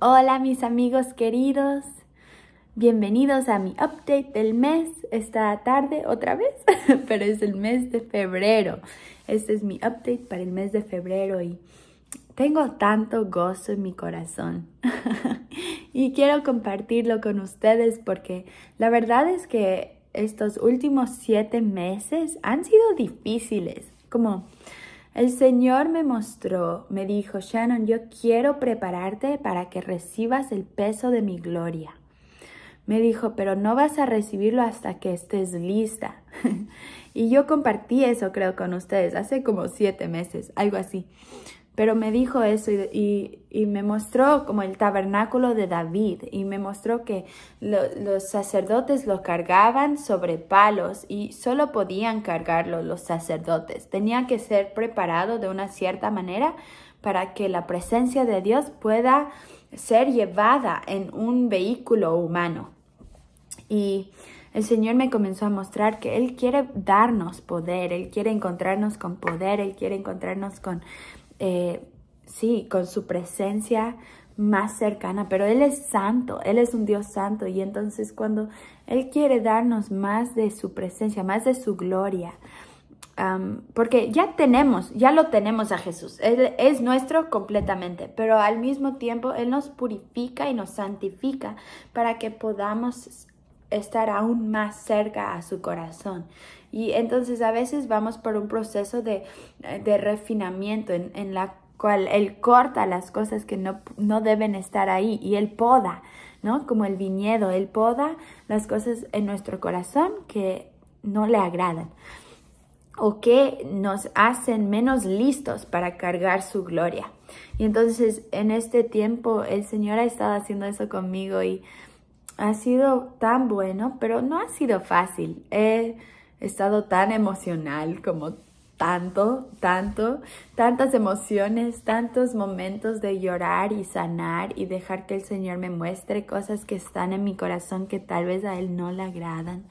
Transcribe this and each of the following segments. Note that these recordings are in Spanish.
Hola mis amigos queridos, bienvenidos a mi update del mes, esta tarde otra vez, pero es el mes de febrero. Este es mi update para el mes de febrero y tengo tanto gozo en mi corazón y quiero compartirlo con ustedes porque la verdad es que estos últimos siete meses han sido difíciles, como el Señor me mostró, me dijo, Shannon, yo quiero prepararte para que recibas el peso de mi gloria. Me dijo, pero no vas a recibirlo hasta que estés lista. y yo compartí eso, creo, con ustedes hace como siete meses, algo así. Pero me dijo eso y, me mostró como el tabernáculo de David y me mostró que los sacerdotes lo cargaban sobre palos y solo podían cargarlo los sacerdotes. Tenía que ser preparado de una cierta manera para que la presencia de Dios pueda ser llevada en un vehículo humano. Y el Señor me comenzó a mostrar que Él quiere darnos poder, Él quiere encontrarnos con poder, Él quiere encontrarnos con eh, sí, con su presencia más cercana, pero Él es santo, Él es un Dios santo y entonces cuando Él quiere darnos más de su presencia, más de su gloria, porque ya tenemos, ya lo tenemos a Jesús, Él es nuestro completamente, pero al mismo tiempo Él nos purifica y nos santifica para que podamos estar aún más cerca a su corazón. Y entonces a veces vamos por un proceso de, eh, de refinamiento en, en, la cual Él corta las cosas que no, no deben estar ahí y Él poda, ¿no? Como el viñedo, Él poda las cosas en nuestro corazón que no le agradan o que nos hacen menos listos para cargar su gloria. Y entonces en este tiempo el Señor ha estado haciendo eso conmigo y ha sido tan bueno, pero no ha sido fácil. Eh, He estado tan emocional como tanto, tanto, tantas emociones, tantos momentos de llorar y sanar y dejar que el Señor me muestre cosas que están en mi corazón que tal vez a Él no le agradan.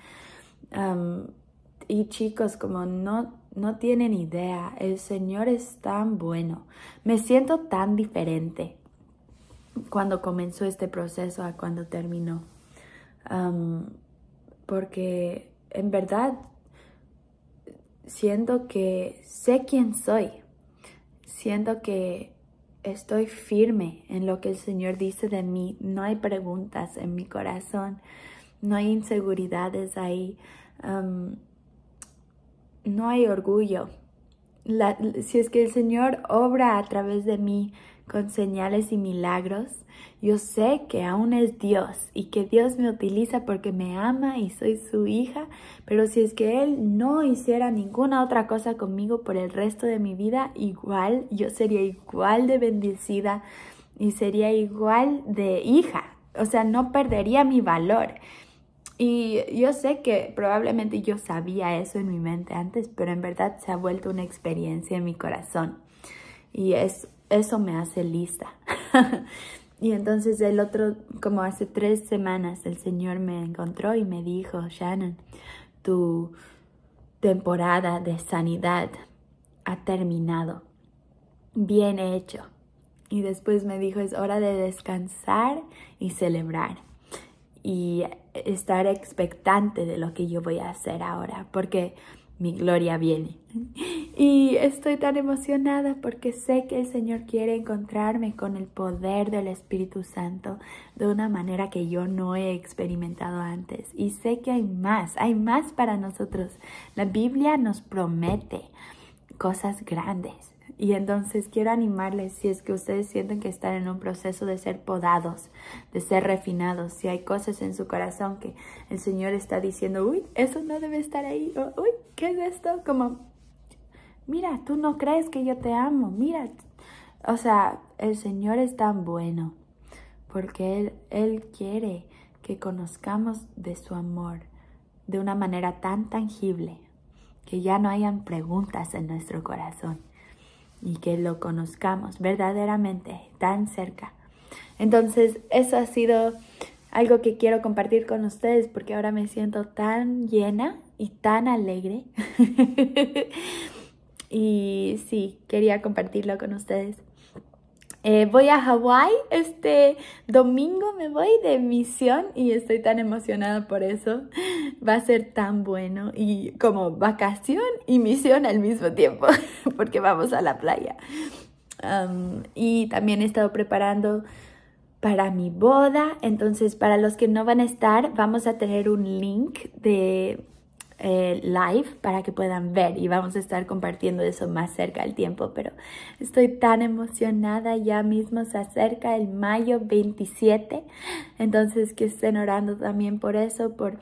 y chicos, como no, no tienen idea, el Señor es tan bueno. Me siento tan diferente cuando comenzó este proceso a cuando terminó. porque en verdad siento que sé quién soy, siento que estoy firme en lo que el Señor dice de mí, no hay preguntas en mi corazón, no hay inseguridades ahí, um, no hay orgullo. si es que el Señor obra a través de mí, con señales y milagros. Yo sé que aún es Dios y que Dios me utiliza porque me ama y soy su hija, pero si es que Él no hiciera ninguna otra cosa conmigo por el resto de mi vida, igual yo sería igual de bendecida y sería igual de hija. O sea, no perdería mi valor. Y yo sé que probablemente yo sabía eso en mi mente antes, pero en verdad se ha vuelto una experiencia en mi corazón. Y es eso me hace lista. y entonces el otro, como hace tres semanas, el Señor me encontró y me dijo, Shannon, tu temporada de sanidad ha terminado. Bien hecho. Y después me dijo, es hora de descansar y celebrar. Y estar expectante de lo que yo voy a hacer ahora. Porque mi gloria viene. Y estoy tan emocionada porque sé que el Señor quiere encontrarme con el poder del Espíritu Santo de una manera que yo no he experimentado antes. Y sé que hay más, hay más para nosotros. La Biblia nos promete cosas grandes. Y entonces quiero animarles si es que ustedes sienten que están en un proceso de ser podados, de ser refinados, si hay cosas en su corazón que el Señor está diciendo, uy, eso no debe estar ahí, uy, ¿qué es esto? Como, mira, tú no crees que yo te amo, mira, o sea, el Señor es tan bueno porque Él, Él quiere que conozcamos de su amor de una manera tan tangible que ya no hayan preguntas en nuestro corazón y que lo conozcamos verdaderamente tan cerca. Entonces, eso ha sido algo que quiero compartir con ustedes porque ahora me siento tan llena y tan alegre. y sí, quería compartirlo con ustedes. Eh, voy a Hawái, este domingo me voy de misión y estoy tan emocionada por eso. Va a ser tan bueno y como vacación y misión al mismo tiempo, porque vamos a la playa. Um, y también he estado preparando para mi boda, entonces para los que no van a estar, vamos a tener un link de eh, live para que puedan ver y vamos a estar compartiendo eso más cerca del tiempo, pero estoy tan emocionada, ya mismo se acerca el mayo 27, entonces que estén orando también por eso, por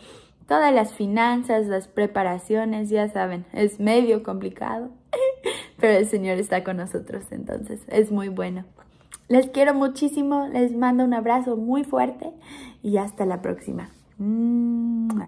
todas las finanzas, las preparaciones, ya saben, es medio complicado, pero el Señor está con nosotros, entonces es muy bueno. Les quiero muchísimo, les mando un abrazo muy fuerte y hasta la próxima. Mm.